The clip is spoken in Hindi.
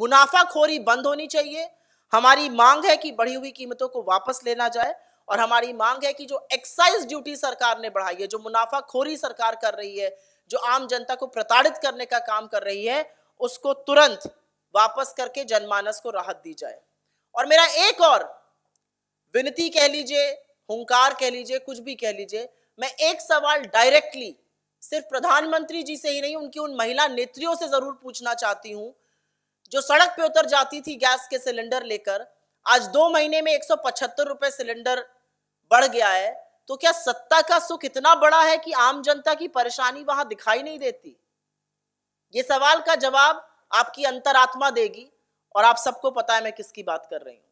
मुनाफाखोरी बंद होनी चाहिए हमारी मांग है कि बढ़ी हुई कीमतों को वापस लेना जाए और हमारी मांग है कि जो एक्साइज ड्यूटी सरकार ने बढ़ाई है जो मुनाफाखोरी सरकार कर रही है जो आम जनता को प्रताड़ित करने का काम कर रही है उसको तुरंत वापस करके जनमानस को राहत दी जाए और मेरा एक और विनती कह लीजिए हंकार कह लीजिए कुछ भी कह लीजिए मैं एक सवाल डायरेक्टली सिर्फ प्रधानमंत्री जी से ही नहीं उनकी उन महिला नेत्रियों से जरूर पूछना चाहती हूं जो सड़क पे उतर जाती थी गैस के सिलेंडर लेकर आज दो महीने में एक रुपए सिलेंडर बढ़ गया है तो क्या सत्ता का सुख इतना बड़ा है कि आम जनता की परेशानी वहां दिखाई नहीं देती ये सवाल का जवाब आपकी अंतरात्मा देगी और आप सबको पता है मैं किसकी बात कर रही हूं